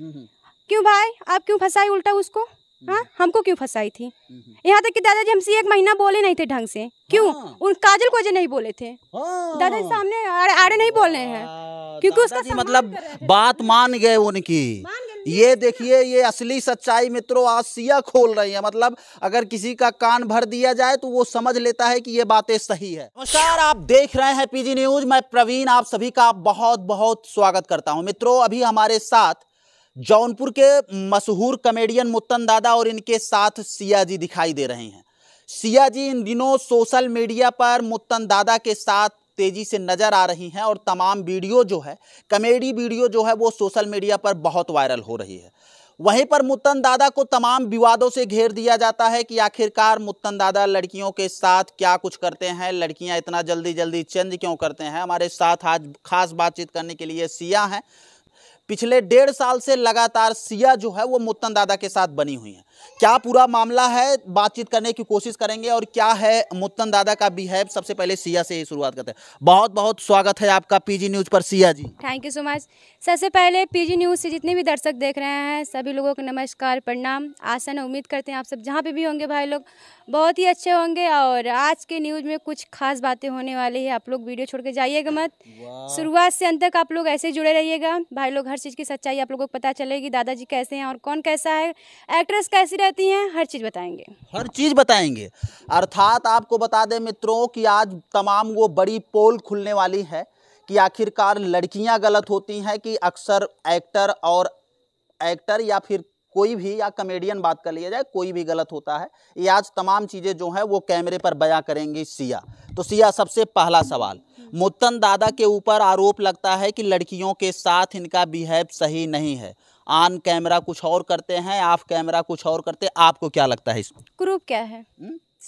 हम्म, हम्म। क्यों भाई आप क्यों फंसाई उल्टा उसको हम्म। हाँ हमको क्यों फंसाई थी यहाँ तक कि दादाजी हमसे एक महीना बोले नहीं थे ढंग से क्यों हाँ। उन काजल को जो नहीं बोले थे हाँ। दादाजी सामने आड़े आड़े नहीं बोल रहे हैं क्योंकि उसका मतलब बात मान गए उनकी ये देखिए ये असली सच्चाई मित्रों आज सिया खोल रही है मतलब अगर किसी का कान भर दिया जाए तो वो समझ लेता है कि ये बातें सही है नमस्कार आप देख रहे हैं पीजी न्यूज मैं प्रवीण आप सभी का बहुत बहुत स्वागत करता हूं मित्रों अभी हमारे साथ जौनपुर के मशहूर कमेडियन मुत्तन दादा और इनके साथ सिया जी दिखाई दे रहे हैं सिया जी इन दिनों सोशल मीडिया पर मुत्तन दादा के साथ तेज़ी से नज़र आ रही हैं और तमाम वीडियो जो है कमेडी वीडियो जो है वो सोशल मीडिया पर बहुत वायरल हो रही है वहीं पर मुत्तन दादा को तमाम विवादों से घेर दिया जाता है कि आखिरकार मुत्तन दादा लड़कियों के साथ क्या कुछ करते हैं लड़कियां इतना जल्दी जल्दी चेंज क्यों करते हैं हमारे साथ आज खास बातचीत करने के लिए सिया हैं पिछले डेढ़ साल से लगातार सिया जो है वो मुत्तन दादा के साथ बनी हुई है क्या पूरा मामला है बातचीत करने की कोशिश करेंगे और क्या है मुत्तन दादा का बिहेव सबसे पहले सिया से ही शुरुआत करते हैं बहुत बहुत स्वागत है आपका पीजी न्यूज़ पर Siya ji thank you so much सबसे पहले पीजी न्यूज़ से जितने भी दर्शक देख रहे हैं सभी लोगों को नमस्कार प्रणाम आसन उम्मीद करते हैं आप सब जहाँ पे भी होंगे भाई लोग बहुत ही अच्छे होंगे और आज के न्यूज़ में कुछ खास बातें होने वाली है आप लोग वीडियो छोड़ के जाइएगा मत शुरुआत से अंत तक आप लोग ऐसे जुड़े रहिएगा भाई लोग हर चीज़ की सच्चाई आप लोगों को पता चलेगी दादाजी कैसे हैं और कौन कैसा है एक्ट्रेस कैसे कैसी रहती हैं हर चीज़ बताएंगे हर चीज़ बताएंगे अर्थात आपको बता दें मित्रों कि आज तमाम वो बड़ी पोल खुलने वाली है कि आखिरकार लड़कियां गलत होती हैं कि अक्सर एक्टर और एक्टर या फिर कोई भी या कमेडियन बात कर लिया जाए कोई भी गलत होता है ये आज तमाम चीज़ें जो हैं वो कैमरे पर बयां करेंगी सिया तो सिया सबसे पहला सवाल मुत्तन दादा के ऊपर आरोप लगता है कि लड़कियों के साथ इनका बिहेव सही नहीं है ऑन कैमरा कुछ और करते हैं ऑफ कैमरा कुछ और करते हैं आपको क्या लगता है इसमें क्रूप हम्म? क्या है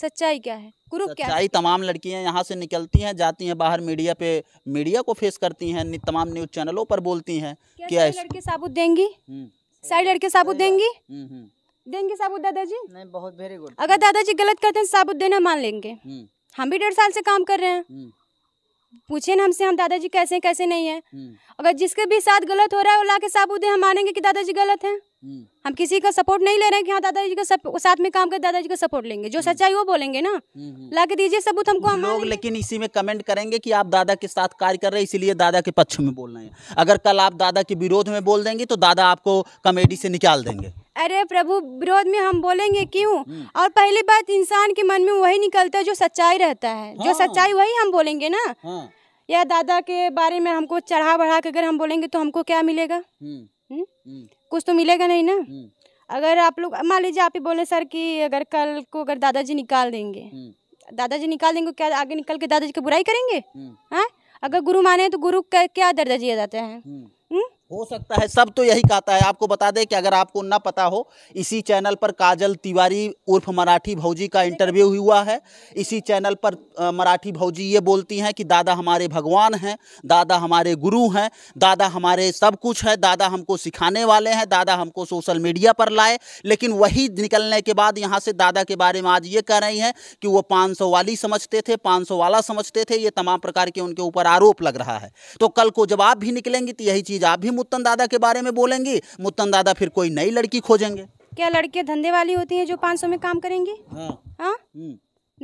सच्चाई क्या है ग्रुप क्या सच्चाई तमाम लड़कियां यहाँ से निकलती हैं जाती हैं बाहर मीडिया पे मीडिया को फेस करती हैं तमाम न्यूज चैनलों पर बोलती हैं क्या लड़के साबुत देंगी हम्म। सारी लड़के साबुत देंगी हम्म, देंगे साबुत दादाजी नहीं बहुत वेरी गुड अगर दादाजी गलत करते हैं साबुत देना मान लेंगे हम भी डेढ़ साल से काम कर रहे हैं पूछे ना हमसे हम दादाजी कैसे कैसे नहीं है हम्म। अगर जिसके भी साथ गलत हो रहा है वो ला के साबूत दे हम मानेंगे कि दादाजी गलत है हम्म। हम किसी का सपोर्ट नहीं ले रहे हैं कि हाँ दादाजी का सप, साथ में काम कर दादाजी का सपोर्ट लेंगे जो हम्म। सच्चाई वो बोलेंगे ना ला के दीजिए सबूत हमको लोग लेकिन इसी में कमेंट करेंगे कि आप दादा के साथ कार्य कर रहे हैं इसीलिए दादा के पक्ष में बोल रहे हैं अगर कल आप दादा के विरोध में बोल देंगे तो दादा आपको कमेडी से निकाल देंगे अरे प्रभु विरोध में हम बोलेंगे क्यों हम्म। और पहली बात इंसान के मन में वही निकलता है जो सच्चाई रहता है हाँ। जो सच्चाई वही हम बोलेंगे ना हाँ। या दादा के बारे में हमको चढ़ा बढ़ा के अगर हम बोलेंगे तो हमको क्या मिलेगा हुँ। हम्म। हम्म? कुछ तो मिलेगा नहीं ना अगर आप लोग मान लीजिए आप ही बोले सर कि अगर कल को अगर दादाजी निकाल देंगे दादाजी निकाल देंगे क्या आगे निकल के दादाजी की बुराई करेंगे हाँ अगर गुरु माने तो गुरु का क्या दर्जा दिया जाता है हो सकता है सब तो यही कहता है आपको बता दें कि अगर आपको ना पता हो इसी चैनल पर काजल तिवारी उर्फ मराठी भौजी का इंटरव्यू हुआ है इसी चैनल पर मराठी भौजी ये बोलती हैं कि दादा हमारे भगवान हैं दादा हमारे गुरु हैं दादा हमारे सब कुछ है दादा हमको सिखाने वाले हैं दादा हमको सोशल मीडिया पर लाए लेकिन वही निकलने के बाद यहाँ से दादा के बारे में आज ये कह रही हैं कि वो पाँच वाली समझते थे पाँच वाला समझते थे ये तमाम प्रकार के उनके ऊपर आरोप लग रहा है तो कल को जब आप भी निकलेंगी तो यही चीज़ आप भी मुत्तन दादा के बारे में बोलेंगी मुत्तन दादा फिर कोई नई लड़की खोजेंगे क्या लड़के धंधे वाली होती है जो सौ में काम करेंगी हाँ हाँ हम्म।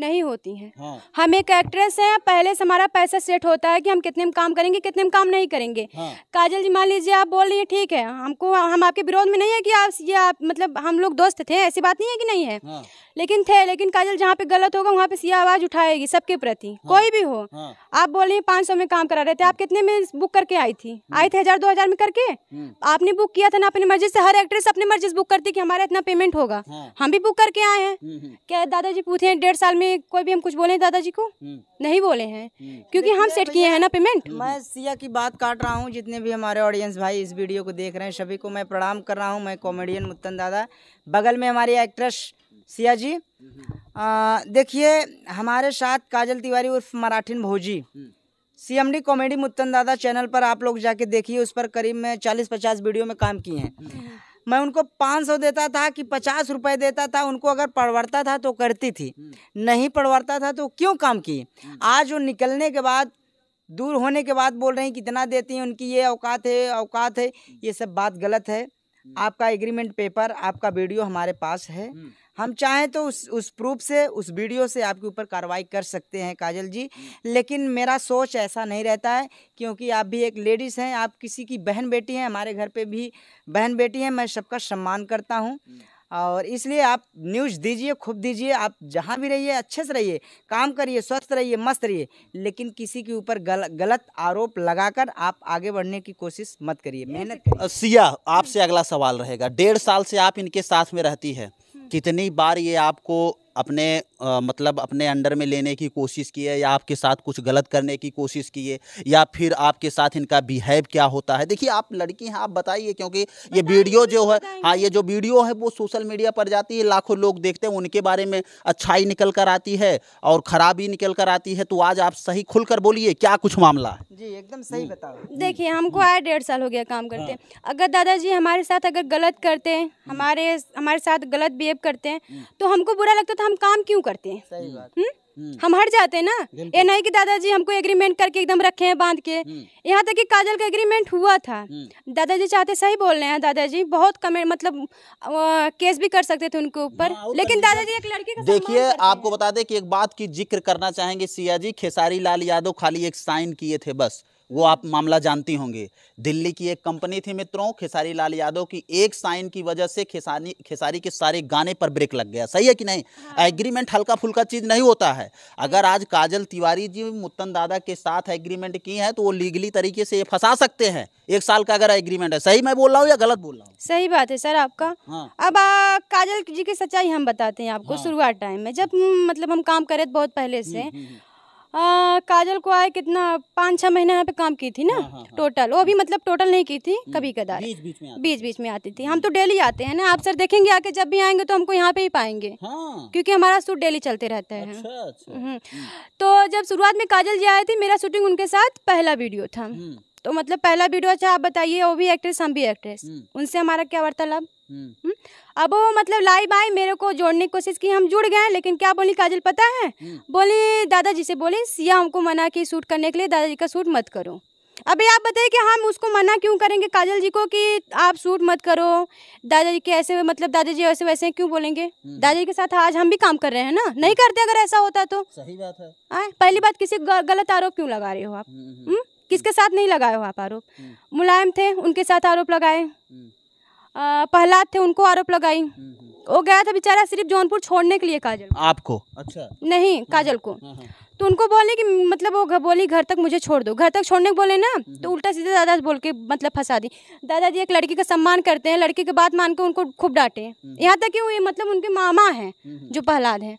नहीं होती हैं हाँ। हम एक एक्ट्रेस हैं पहले से हमारा पैसा सेट होता है कि हम कितने में काम करेंगे कितने में काम नहीं करेंगे हाँ। काजल जी मान लीजिए आप बोल रही हैं ठीक है हमको हम आपके विरोध में नहीं है कि आप ये आप मतलब हम लोग दोस्त थे ऐसी बात नहीं है कि नहीं है हाँ। लेकिन थे लेकिन काजल जहाँ पे गलत होगा वहाँ पे सी आवाज उठाएगी सबके प्रति हाँ। कोई भी हो हाँ। आप बोल रही हैं पाँच में काम करा रहे थे आप हम्म। कितने में बुक करके आई थी हम्म। आई थी हजार दो हजार में करके हम्म। आपने बुक किया था ना अपनी मर्जी से हर एक्ट्रेस अपनी मर्जी से बुक करती कि हमारा इतना पेमेंट होगा हाँ। हम भी बुक करके आए हैं क्या दादाजी पूछे डेढ़ साल में में कोई भी हम कुछ बोले दादाजी को हम्म। नहीं बोले हैं हम्म। क्योंकि हम सेट किए हैं ना पेमेंट हम्म। मैं सिया की बात काट रहा हूँ जितने भी हमारे ऑडियंस भाई इस वीडियो को देख रहे हैं सभी को मैं प्रणाम कर रहा हूँ मैं कॉमेडियन मुत्तन दादा बगल में हमारी एक्ट्रेस सिया जी देखिए हमारे साथ काजल तिवारी उर्फ मराठिन भोजी सीएमडी कॉमेडी मुत्तन दादा चैनल पर आप लोग जाके देखिए उस पर करीब में चालीस पचास वीडियो में काम किए हैं मैं उनको पाँच सौ देता था कि पचास रुपये देता था उनको अगर पड़वरता था तो करती थी हम्म। नहीं पड़वरता था तो क्यों काम किए हम्म। आज वो निकलने के बाद दूर होने के बाद बोल रहे हैं कितना देती हैं उनकी ये औकात है औकात है ये सब बात गलत है हम्म। आपका एग्रीमेंट पेपर आपका वीडियो हमारे पास है हम्म। हम चाहें तो उस उस प्रूफ से उस वीडियो से आपके ऊपर कार्रवाई कर सकते हैं काजल जी हम्म। लेकिन मेरा सोच ऐसा नहीं रहता है क्योंकि आप भी एक लेडीज़ हैं आप किसी की बहन बेटी हैं हमारे घर पे भी बहन बेटी हैं मैं सबका सम्मान करता हूँ और इसलिए आप न्यूज़ दीजिए खूब दीजिए आप जहाँ भी रहिए अच्छे से रहिए काम करिए स्वस्थ रहिए मस्त रहिए लेकिन किसी के ऊपर गल, गलत आरोप लगाकर आप आगे बढ़ने की कोशिश मत करिए मेहनत सिया आपसे अगला सवाल रहेगा डेढ़ साल से आप इनके साथ में रहती है हम्म। कितनी बार ये आपको अपने आ, मतलब अपने अंडर में लेने की कोशिश की है या आपके साथ कुछ गलत करने की कोशिश की है या फिर आपके साथ इनका बिहेव क्या होता है देखिए आप लड़की हैं आप बताइए क्योंकि ये वीडियो जो है हाँ ये जो वीडियो है वो सोशल मीडिया पर जाती है लाखों लोग देखते हैं उनके बारे में अच्छाई निकल कर आती है और खराबी निकल कर आती है तो आज आप सही खुलकर बोलिए क्या कुछ मामला है जी एकदम सही हम्म। बताओ देखिए हमको हम्म। आया डेढ़ साल हो गया काम करते हैं हाँ। अगर दादाजी हमारे साथ अगर गलत करते हैं हम्म। हमारे हमारे साथ गलत बिहेव करते हैं तो हमको बुरा लगता था हम काम क्यों करते हैं सही बात हम्म? हम्म। हम हट जाते हैं ना ये नहीं कि दादाजी हमको एग्रीमेंट करके एकदम रखे हैं बांध के हम्म। यहाँ तक कि काजल का एग्रीमेंट हुआ था दादाजी चाहते सही बोल रहे हैं दादाजी बहुत कमेंट मतलब केस भी कर सकते थे उनके ऊपर हाँ, तो लेकिन दादाजी एक लड़की का देखिए आपको बता दें कि एक बात की जिक्र करना चाहेंगे सिया जी खेसारी लाल यादव खाली एक साइन किए थे बस वो आप मामला जानती होंगी दिल्ली की एक कंपनी थी मित्रों खेसारी लाल यादव की एक साइन की वजह से खेसारी खेसारी के सारे गाने पर ब्रेक लग गया सही है कि नहीं हाँ। एग्रीमेंट हल्का फुल्का चीज़ नहीं होता है अगर आज काजल तिवारी जी मुत्तन दादा के साथ एग्रीमेंट की है तो वो लीगली तरीके से ये फंसा सकते हैं एक साल का अगर एग्रीमेंट है सही मैं बोल रहा हूँ या गलत बोल रहा हूँ सही बात है सर आपका हाँ। अब आ, काजल जी की सच्चाई हम बताते हैं आपको हाँ। शुरुआत टाइम में जब मतलब हम काम करे बहुत पहले हम्म, से हम्म, हम्म। आ, काजल को आए कितना पाँच छः महीना यहाँ पे काम की थी ना हाँ, हाँ, टोटल हाँ। वो भी मतलब टोटल नहीं की थी हम्म, कभी कदार बीच बीच में बीच बीच में आती थी हम तो डेली आते हैं ना आप सर देखेंगे आके जब भी आएंगे तो हमको यहाँ पे ही पाएंगे हाँ। क्योंकि हमारा शूट डेली चलते रहता है अच्छा, अच्छा। हम्म। हम्म। तो जब शुरुआत में काजल जी आए थे मेरा शूटिंग उनके साथ पहला वीडियो था तो मतलब पहला वीडियो अच्छा आप बताइए वो भी एक्ट्रेस हम भी एक्ट्रेस हम्म। उनसे हमारा क्या वार्तालाप हम्म। हम्म। अब वो मतलब लाई बाई मेरे को जोड़ने की कोशिश की हम जुड़ गए लेकिन क्या बोली काजल पता है बोली दादाजी से बोली सिया हमको मना की शूट करने के लिए दादाजी का शूट मत करो अभी आप बताइए कि हम उसको मना क्यों करेंगे काजल जी को कि आप शूट मत करो दादाजी के ऐसे मतलब दादाजी ऐसे वैसे क्यों बोलेंगे दादाजी के साथ आज हम भी काम कर रहे हैं ना नहीं करते अगर ऐसा होता तो सही बात है आ, पहली बात किसी गलत आरोप क्यों लगा रहे हो आप किसके साथ नहीं लगाए हो आप आरोप हम्म। मुलायम थे उनके साथ आरोप लगाए हम्म। प्रहलाद थे उनको आरोप लगाई हम्म, वो गया था बेचारा सिर्फ जौनपुर छोड़ने के लिए काजल आपको अच्छा नहीं काजल को हाँ, हाँ। तो उनको बोले कि मतलब वो बोली घर तक मुझे छोड़ दो घर तक छोड़ने को बोले ना तो उल्टा सीधे दादा बोल के मतलब फंसा दी दादाजी एक लड़की का सम्मान करते हैं लड़की की बात मान के उनको खूब डांटे यहाँ तक कि वो मतलब उनके मामा हैं जो प्रहलाद हैं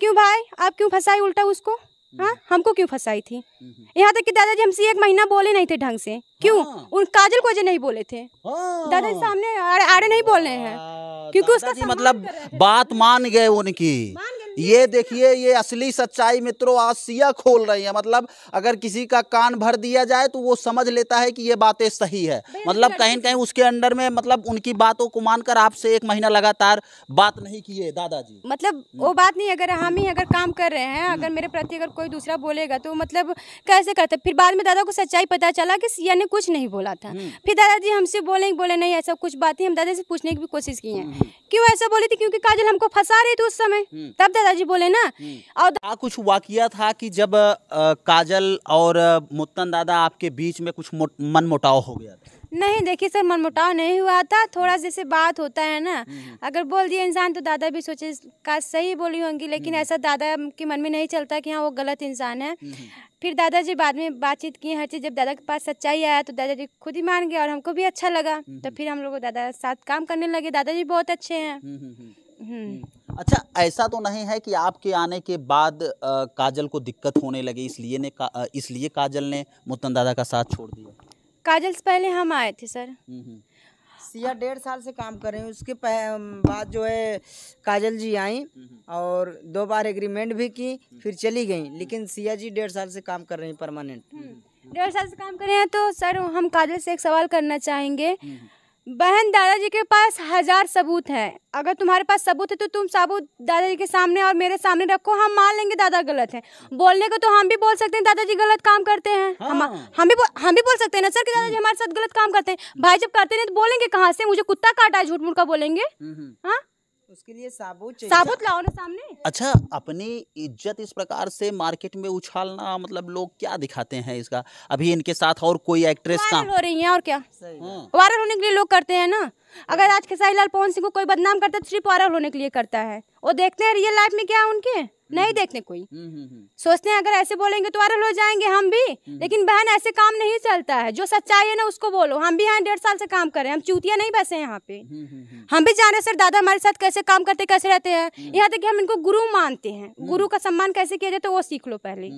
क्यों भाई आप क्यों फंसाए उल्टा उसको हाँ हम्म। हमको क्यों फंसाई थी हम्म। यहाँ तक कि दादाजी हमसे एक महीना बोले नहीं थे ढंग से क्यों हाँ। उन काजल को जो नहीं बोले थे हाँ। दादाजी सामने आड़े आड़े नहीं बोले हैं हाँ, क्योंकि उसका मतलब बात मान गए उनकी मान गए ये देखिए ये असली सच्चाई मित्रों आज सिया खोल रही है मतलब अगर किसी का कान भर दिया जाए तो वो समझ लेता है कि ये बातें सही है मतलब कहीं ना कहीं उसके अंडर में मतलब उनकी बातों को मानकर आपसे एक महीना लगातार बात नहीं किए दादाजी मतलब हम्म। वो बात नहीं अगर हम ही अगर काम कर रहे हैं अगर हम्म। मेरे प्रति अगर कोई दूसरा बोलेगा तो मतलब कैसे करते फिर बाद में दादा को सच्चाई पता चला की सिया ने कुछ नहीं बोला था हम्म। फिर दादाजी हमसे बोले बोले नहीं ऐसा कुछ बात नहीं हम दादा से पूछने की भी कोशिश की है क्यों ऐसा बोले थे क्योंकि काजल हमको फंसा रही थी उस समय तब दादा दादाजी बोले ना हम्म। और दा... कुछ किया था कि जब आ, काजल और मुत्तन दादा आपके बीच में कुछ मन मोटाव हो गया था नहीं देखिए सर मनमुटाव नहीं हुआ था हम्म। थोड़ा जैसे बात होता है ना हम्म, अगर बोल दिया इंसान तो दादा भी सोचे का सही बोली होंगी लेकिन ऐसा दादा के मन में नहीं चलता कि हाँ वो गलत इंसान है फिर दादाजी बाद में बातचीत की हर चीज़ जब दादा के पास सच्चाई आया तो दादाजी खुद ही मान गए और हमको भी अच्छा लगा तो फिर हम लोग दादा साथ काम करने लगे दादाजी बहुत अच्छे हैं हम्म। हम्म। अच्छा ऐसा तो नहीं है कि आपके आने के बाद आ, काजल को दिक्कत होने लगी इसलिए ने का, इसलिए काजल ने मुतन दादा का साथ छोड़ दिया काजल से पहले हम आए थे सर हम्म, सिया डेढ़ साल से काम कर रहे हैं उसके बाद जो है काजल जी आई और दो बार एग्रीमेंट भी की फिर चली गई लेकिन सिया जी डेढ़ साल से काम कर रही हैं परमानेंट डेढ़ साल से काम कर रहे हैं तो सर हम काजल से एक सवाल करना चाहेंगे बहन दादाजी के पास हजार सबूत है अगर तुम्हारे पास सबूत है तो तुम सबूत दादाजी के सामने और मेरे सामने रखो हम मान लेंगे दादा गलत है बोलने को तो हम भी बोल सकते हैं दादाजी गलत काम करते हैं हाँ। हम हम भी हम भी बोल सकते हैं ना सर कि दादाजी हमारे साथ गलत काम करते हैं भाई जब करते नहीं तो बोलेंगे कहाँ से मुझे कुत्ता काटा है झूठ मूठ का बोलेंगे हम्म, हम्म। हाँ उसके लिए साबुत चाहिए साबुत लाओ ना सामने अच्छा अपनी इज्जत इस प्रकार से मार्केट में उछालना मतलब लोग क्या दिखाते हैं इसका अभी इनके साथ और कोई एक्ट्रेस काम हो रही है और क्या वायरल हाँ। होने के लिए लोग करते हैं ना हाँ। अगर आज खेसारी लाल पवन सिंह को कोई बदनाम करता है तो सिर्फ वायरल होने के लिए करता है वो देखते हैं रियल लाइफ में क्या उनके नहीं हम्म। देखने कोई हम्म, हम्म, सोचते हैं अगर ऐसे बोलेंगे तो वायरल हो जाएंगे हम भी लेकिन बहन ऐसे काम नहीं चलता है जो सच्चाई है ना उसको बोलो हम भी यहाँ डेढ़ साल से काम कर रहे हैं हम चूतिया नहीं बसे यहाँ पे हम भी जाने सर दादा हमारे साथ कैसे काम करते कैसे रहते हैं यहाँ तक हम इनको गुरु मानते हैं गुरु का सम्मान कैसे किया जाए तो वो सीख लो पहले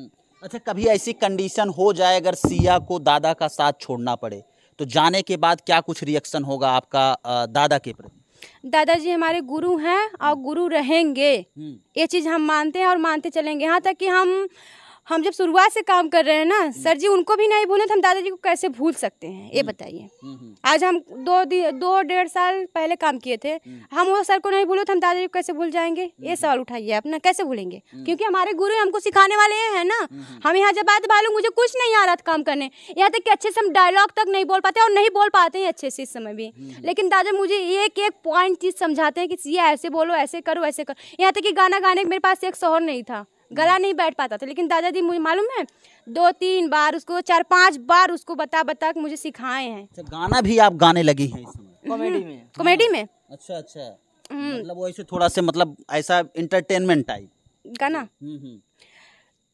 अच्छा कभी ऐसी कंडीशन हो जाए अगर सिया को दादा का साथ छोड़ना पड़े तो जाने के बाद क्या कुछ रिएक्शन होगा आपका दादा के प्रति दादाजी हमारे गुरु हैं और गुरु रहेंगे हम्म। ये चीज़ हम मानते हैं और मानते चलेंगे यहाँ तक कि हम हम जब शुरुआत से काम कर रहे हैं ना हम्म। सर जी उनको भी नहीं भूले तो हम दादाजी को कैसे भूल सकते हैं ये हम्म। बताइए हम्म, आज हम दो दो डेढ़ साल पहले काम किए थे हम वो सर को नहीं भूले तो हम दादाजी को कैसे भूल जाएंगे ये सवाल उठाइए अपना कैसे भूलेंगे क्योंकि हमारे गुरु हमको सिखाने वाले हैं ना हम यहाँ जब बात भालू मुझे कुछ नहीं आ रहा था काम करने यहाँ तक कि अच्छे से हम डायलॉग तक नहीं बोल पाते और नहीं बोल पाते हैं अच्छे से इस समय भी लेकिन दादा मुझे एक एक पॉइंट चीज़ समझाते हैं कि ये ऐसे बोलो ऐसे करो ऐसे करो यहाँ तक कि गाना गाने मेरे पास एक शोहर नहीं था गला नहीं बैठ पाता था लेकिन दादाजी मुझे मालूम है दो तीन बार उसको चार पांच बार उसको बता बता मुझे सिखाए हैं अच्छा, गाना भी आप गाने लगी हैं कॉमेडी हम्म, में कॉमेडी में अच्छा अच्छा हम्म। मतलब वो ऐसे थोड़ा से मतलब ऐसा इंटरटेनमेंट टाइप गाना हम्म,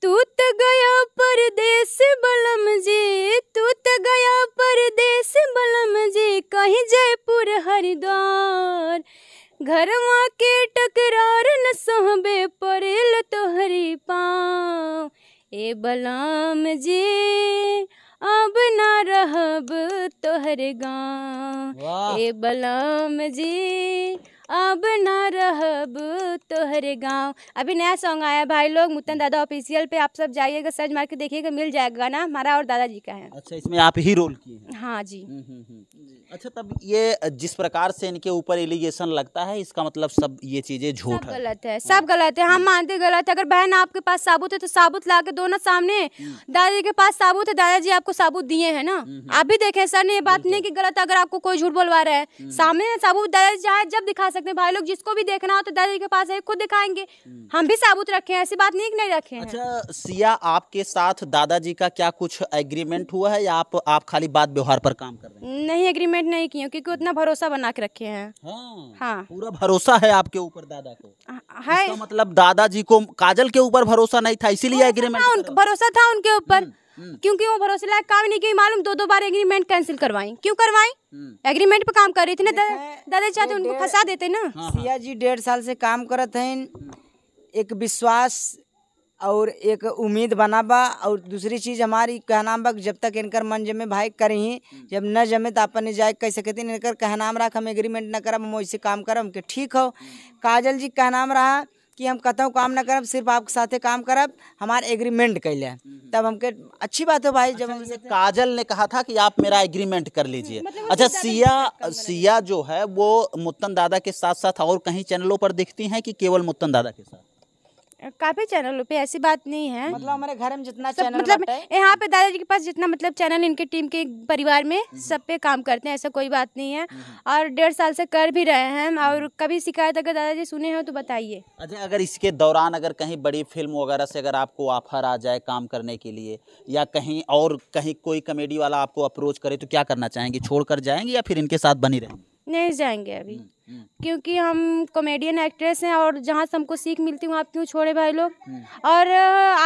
तू तो गया परदेश बलम जी तू तो गया परदेश बलम जी कहीं जयपुर हरिद्वार घर के टकरा बलाम जी अब ना रहब तोहर गाँव ए बलाम जी अब न रहब तोहरे गांव अभी नया सॉन्ग आया भाई लोग मुतन दादा ऑफिशियल पे आप सब जाइएगा सर्च मार के देखिएगा मिल जाएगा ना हमारा और दादाजी का है अच्छा इसमें आप ही रोल किए हाँ हम्म, हम्म, हम्म, जी।, अच्छा तब ये जिस प्रकार से इनके ऊपर एलिगेशन लगता है इसका मतलब सब ये चीजें झूठ गलत है हाँ। सब गलत है हम मानते गलत है अगर बहन आपके पास साबुत है तो साबुत ला के दोनों सामने दादाजी के पास साबुत है दादाजी आपको साबुत दिए है ना आप भी देखे सर ने ये बात नहीं की गलत अगर आपको कोई झूठ बोलवा रहा है सामने साबुत दादाजी चाहे जब दिखा सकते भाई लोग जिसको भी देखना हो तो दादाजी के पास है खुद दिखाएंगे हम भी साबुत रखे हैं ऐसी बात नहीं नहीं रखे अच्छा सिया आपके साथ दादाजी का क्या कुछ एग्रीमेंट हुआ है या आप आप खाली बात व्यवहार पर काम कर रहे हैं नहीं एग्रीमेंट नहीं किया क्योंकि उतना भरोसा बना के रखे है हाँ, हाँ, पूरा भरोसा है आपके ऊपर दादा को है मतलब दादाजी को काजल के ऊपर भरोसा नहीं था इसीलिए एग्रीमेंट हाँ, भरोसा था उनके ऊपर हम्म। हम्म। क्योंकि वो भरोसे लायक काम नहीं की मालूम दो दो बार एग्रीमेंट कैंसिल करवाई क्यों करवाई एग्रीमेंट हम्म। पे काम कर रही थी ना दादा चाहते उनको फंसा देते ना हाँ, हाँ। सिया जी डेढ़ साल से काम करत है हम्म। एक विश्वास और एक उम्मीद बना बा और दूसरी चीज हमारी कहना बा जब तक इनकर मन जमे भाई ही जब न जमे तो अपन जाए कह सके इनकर कहनाम रख हम एग्रीमेंट न करब हम वैसे काम करब के ठीक हो काजल जी कहनाम रहा कि हम कत काम ना करब सिर्फ आपके साथे काम करब हमारे एग्रीमेंट ले तब हमके अच्छी बात हो भाई जब अच्छा, हम काजल ने कहा था कि आप मेरा एग्रीमेंट कर हम्म, लीजिए मतलब अच्छा सिया सिया जो है वो मुत्तन दादा के साथ साथ और कहीं चैनलों पर दिखती हैं कि केवल मुत्तन दादा के साथ काफी चैनलों पे ऐसी बात नहीं है मतलब हमारे घर में जितना सब चैनल मतलब यहाँ पे दादाजी के पास जितना मतलब चैनल इनके टीम के परिवार में हम्म। सब पे काम करते हैं ऐसा कोई बात नहीं है हम्म। और डेढ़ साल से कर भी रहे हैं और हम्म। कभी शिकायत अगर दादाजी सुने हो तो बताइए अच्छा अगर इसके दौरान अगर कहीं बड़ी फिल्म वगैरह से अगर आपको ऑफर आ जाए काम करने के लिए या कहीं और कहीं कोई कॉमेडी वाला आपको अप्रोच करे तो क्या करना चाहेंगे छोड़ कर जाएंगे या फिर इनके साथ बनी रहेंगे नहीं जाएंगे अभी हम्म। क्योंकि हम कॉमेडियन एक्ट्रेस हैं और जहाँ से हमको सीख मिलती है वहाँ क्यों छोड़े भाई लोग हम्म। और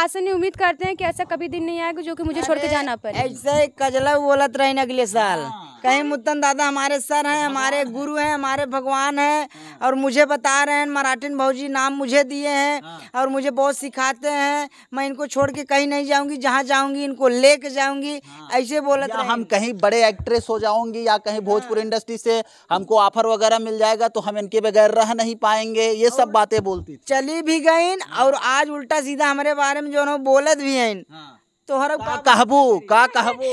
आसन ही उम्मीद करते हैं कि ऐसा कभी दिन नहीं आएगा जो कि मुझे छोड़ के जाना पड़े ऐसे कजला बोलत रहे अगले साल हाँ। कहीं मुत्तन दादा हमारे सर हैं हाँ। हमारे गुरु हैं हमारे भगवान हैं हाँ। और मुझे बता रहे हैं मराठिन भाजी नाम मुझे दिए हैं और मुझे बहुत सिखाते हैं मैं इनको छोड़ के कहीं नहीं जाऊंगी जहाँ जाऊंगी इनको लेके जाऊंगी ऐसे बोला हम कहीं बड़े एक्ट्रेस हो जाऊंगी या कहीं भोजपुर इंडस्ट्री से हमको ऑफर वगैरह मिल जाए जाएगा तो हम इनके बगैर रह नहीं पाएंगे ये सब बातें बोलती थी चली भी गई और हाँ। आज उल्टा सीधा हमारे बारे में जो है बोलत भी है हाँ। तोहरा कहबू का कहबू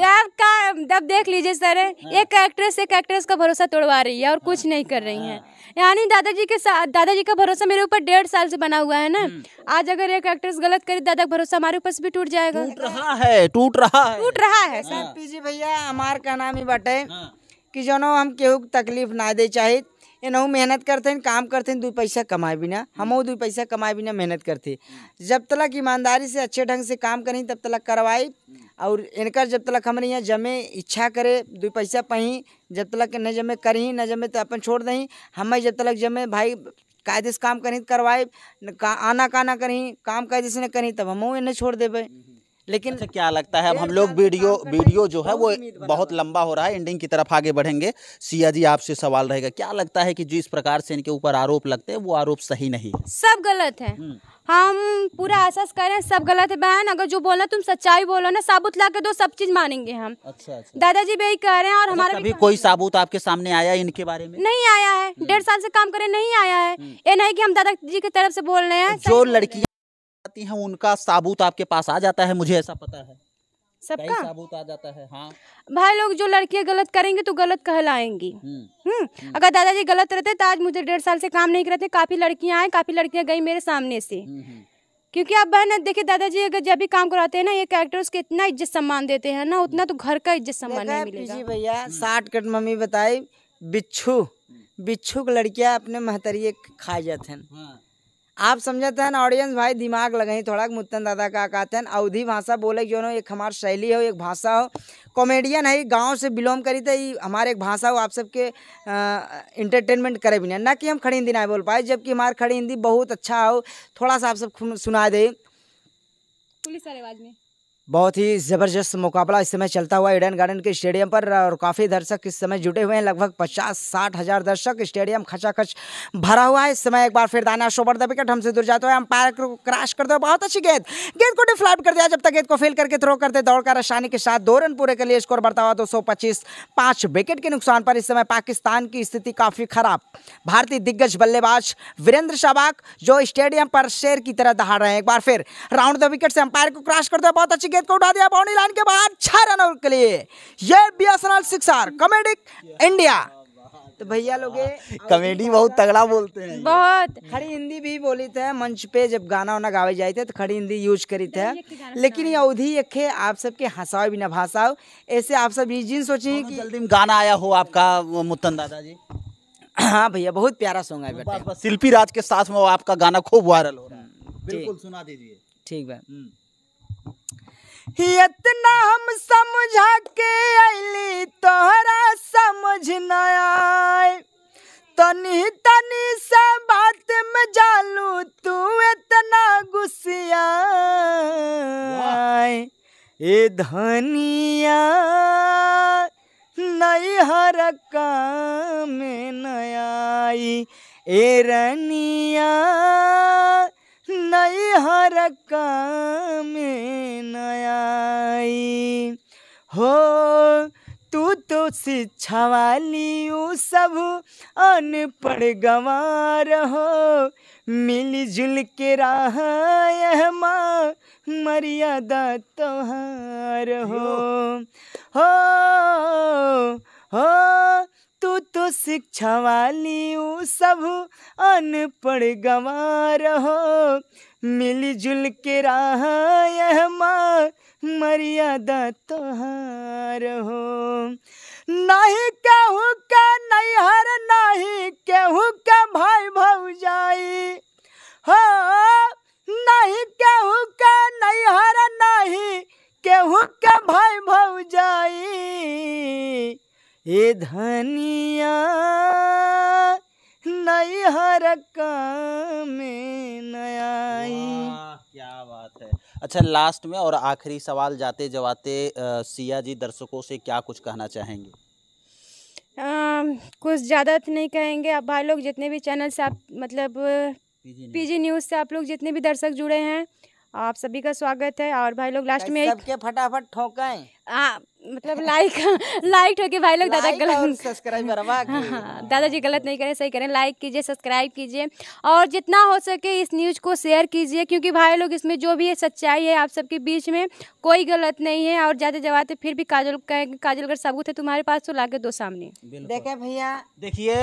आप का जब देख लीजिए सर हाँ। एक एक्ट्रेस एक एक्ट्रेस का भरोसा तोड़वा रही है और हाँ। कुछ नहीं कर रही है यानी दादाजी के साथ दादाजी का भरोसा मेरे ऊपर डेढ़ साल से बना हुआ है ना हम्म। आज अगर एक एक्ट्रेस गलत करे दादा का भरोसा हमारे ऊपर से भी टूट जाएगा टूट रहा है टूट रहा है टूट रहा है सर पीजी भैया हमारे का नाम ही बटे कि जनो हम केहू के तकलीफ ना दे चाहे एनहू मेहनत करते काम करते दो पैसा कमाए बिना हमहू दो पैसा कमाए बिना मेहनत करते जब तक ईमानदारी से अच्छे ढंग से काम करें तब तक करवाई और इनकर जब तक हमारे यहाँ जमे इच्छा करे दो पैसा पही जब तक न जमे करही न जमे तो अपन छोड़ दही हमें जब तक जमे भाई कायदे से काम करें करवाए आना काना करी काम कायदे से न करी तब हम इन्हें छोड़ देवे लेकिन अच्छा क्या लगता है अब हम लोग वीडियो वीडियो जो है वो बहुत लंबा हो रहा है एंडिंग की तरफ आगे बढ़ेंगे सिया जी आपसे सवाल रहेगा क्या लगता है कि जिस प्रकार से इनके ऊपर आरोप लगते हैं वो आरोप सही नहीं है सब गलत है हम्म। हम पूरा आसास करें सब गलत है बहन अगर जो बोला तुम सच्चाई बोलो ना साबुत ला दो सब चीज मानेंगे हम अच्छा, अच्छा। दादाजी भी यही कह रहे हैं और हमारा कोई साबुत आपके सामने आया इनके बारे में नहीं आया है हम्म। डेढ़ साल से काम करे नहीं आया है हम्म। ये नहीं की हम दादाजी की तरफ से बोल रहे हैं जो लड़की जाती हैं उनका साबूत आपके पास आ जाता है मुझे ऐसा पता है सबका साबूत आ जाता है हाँ भाई लोग जो लड़कियां गलत करेंगे तो गलत कहलाएंगी हम्म।, हम्म।, हम्म अगर दादाजी गलत रहते तो आज मुझे डेढ़ साल से काम नहीं करते काफी लड़कियां आए काफी लड़कियां गई मेरे सामने से हम्म, क्योंकि आप बहन देखिए दादाजी अगर जब भी काम कराते हैं ना ये कैरेक्टर उसके इतना इज्जत सम्मान देते हैं ना उतना तो घर का इज्जत सम्मान नहीं मिलेगा जी भैया साठ कट मम्मी बताई बिच्छू बिच्छू की लड़कियां अपने महतरिये खा जाते हैं हाँ। आप समझते हैं ऑडियंस भाई दिमाग लगे थोड़ा मुत्तन दादा का कहते हैं अवधि भाषा बोले क्यों एक हमारे शैली हो एक भाषा हो कॉमेडियन है गांव से बिलोंग करी तो हमारे एक भाषा हो आप सबके इंटरटेनमेंट करे भी ना कि हम खड़ी हिंदी ना बोल पाए जबकि हमारे खड़ी हिंदी बहुत अच्छा हो थोड़ा सा आप सब सुना दे पुलिस आवाज़ में बहुत ही ज़बरदस्त मुकाबला इस समय चलता हुआ ईडन गार्डन के स्टेडियम पर और काफ़ी दर्शक इस समय जुटे हुए हैं लगभग पचास साठ हज़ार दर्शक स्टेडियम खचाखच भरा हुआ है इस समय एक बार फिर दाना शोबर द विकेट हमसे दूर जाते हुए अंपायर को क्रैश करते हुए बहुत अच्छी गेंद गेंद को डिफ्लाइट कर दिया जब तक गेंद को फेल करके थ्रो करते दौड़कर आसानी के साथ दो रन पूरे के लिए स्कोर बढ़ता हुआ दो सौ पांच विकेट के नुकसान पर इस समय पाकिस्तान की स्थिति काफ़ी ख़राब भारतीय दिग्गज बल्लेबाज वीरेंद्र सहवाग जो स्टेडियम पर शेर की तरह दहाड़ रहे हैं एक बार फिर राउंड द विकेट से अंपायर को क्रैश करते हुए बहुत अच्छी सफेद को उठा दिया बाउंड्री लाइन के बाहर छह रनों के लिए ये B S N L six are comedic India तो भैया लोग कॉमेडी बहुत तगड़ा बोलते हैं बहुत खड़ी हिंदी भी बोली थे मंच पे जब गाना वाना गावे जाए थे तो खड़ी हिंदी यूज करी थे लेकिन ये अवधि यखे आप सबके हंसाओ भी ना भाषाओ ऐसे आप सब ये जिन सोची कि जल्दी गाना आया हो आपका मुत्तन दादा जी हाँ भैया बहुत प्यारा सॉन्ग है बेटा शिल्पी राज के साथ में आपका गाना खूब वायरल हो रहा है हम्म, बिल्कुल सुना दीजिए ठीक है हम्म। इतना हम समझा के अली तोहरा समझ न आए तनी तनी से बात में जालू तू इतना गुस्सिया ए धनिया नई हर काम नया ए रनिया हर काम नयाई हो तू तो शिक्षा वाली ऊ सब अनपढ़ गवार हो मिलजुल के राह माँ मर्यादा तोहार हो हो हो तू तो शिक्षा वाली ऊ सब अनपढ़ गवार हो मिलजुल के राह यह माँ मर्यादा तोहार हो नहीं केहू के नैहर नहीं केहू के भाई भौजाई हो नहीं केहू के नैहर नहीं केहू के भाई भौजाई ये धनिया आई हर काम आई क्या बात है अच्छा लास्ट में और आखिरी सवाल जाते जवाते सिया जी दर्शकों से क्या कुछ कहना चाहेंगे आ, कुछ ज़्यादा तो नहीं कहेंगे आप भाई लोग जितने भी चैनल से आप मतलब पीजी न्यूज़ से आप लोग जितने भी दर्शक जुड़े हैं आप सभी का स्वागत है और भाई लोग लास्ट में सबके फटाफट ठोकाएं मतलब लाइक लाइक ठोके भाई लोग दादा गलत सब्सक्राइब करवा हाँ, हाँ, दादाजी गलत नहीं करें सही करें लाइक कीजिए सब्सक्राइब कीजिए और जितना हो सके इस न्यूज़ को शेयर कीजिए क्योंकि भाई लोग इसमें जो भी है सच्चाई है आप सबके बीच में कोई गलत नहीं है और ज़्यादा जवाब तो फिर भी काजल काजल अगर सबूत है तुम्हारे पास तो ला दो सामने देखे भैया देखिए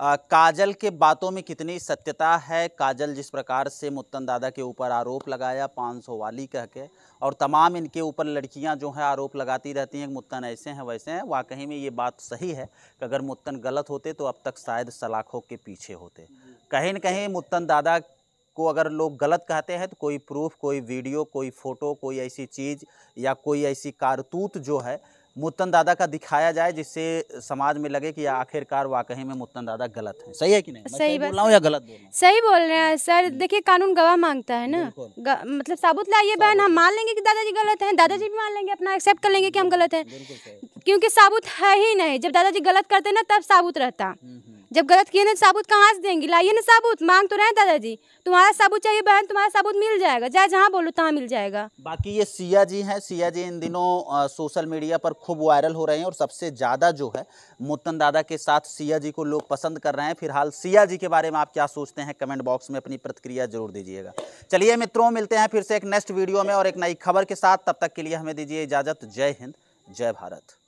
आ, काजल के बातों में कितनी सत्यता है काजल जिस प्रकार से मुत्तन दादा के ऊपर आरोप लगाया पाँच सौ वाली कह के और तमाम इनके ऊपर लड़कियां जो हैं आरोप लगाती रहती हैं कि मुत्तन ऐसे हैं वैसे हैं वाकई में ये बात सही है कि अगर मुत्तन गलत होते तो अब तक शायद सलाखों के पीछे होते कहीं ना कहीं मुत्तन दादा को अगर लोग गलत कहते हैं तो कोई प्रूफ कोई वीडियो कोई फ़ोटो कोई ऐसी चीज़ या कोई ऐसी कारतूत जो है मुत्तन दादा का दिखाया जाए जिससे समाज में लगे कि आखिरकार वाकई में मुत्तन दादा गलत है सही है कि नहीं सही, बोल रहा हूँ या गलत बोल सही बोल रहे हैं सर देखिए कानून गवाह मांगता है ना मतलब साबुत लाइए बहन हम मान लेंगे कि दादाजी गलत हैं दादाजी भी मान लेंगे अपना एक्सेप्ट कर लेंगे कि हम गलत हैं क्योंकि साबुत है ही नहीं जब दादाजी गलत करते ना तब साबुत रहता हम्म, हम्म। जब गलत किए ना तो साबुत कहाँ से देंगी लाइए ना साबुत मांग तो रहे दादाजी तुम्हारा साबुत चाहिए बहन तुम्हारा साबुत मिल जाएगा जहाँ जहाँ बोलो तहाँ मिल जाएगा बाकी ये सिया जी हैं सिया जी इन दिनों आ, सोशल मीडिया पर खूब वायरल हो रहे हैं और सबसे ज़्यादा जो है मुतन दादा के साथ सिया जी को लोग पसंद कर रहे हैं फिलहाल सिया जी के बारे में आप क्या सोचते हैं कमेंट बॉक्स में अपनी प्रतिक्रिया जरूर दीजिएगा चलिए मित्रों मिलते हैं फिर से एक नेक्स्ट वीडियो में और एक नई खबर के साथ तब तक के लिए हमें दीजिए इजाज़त जय हिंद जय भारत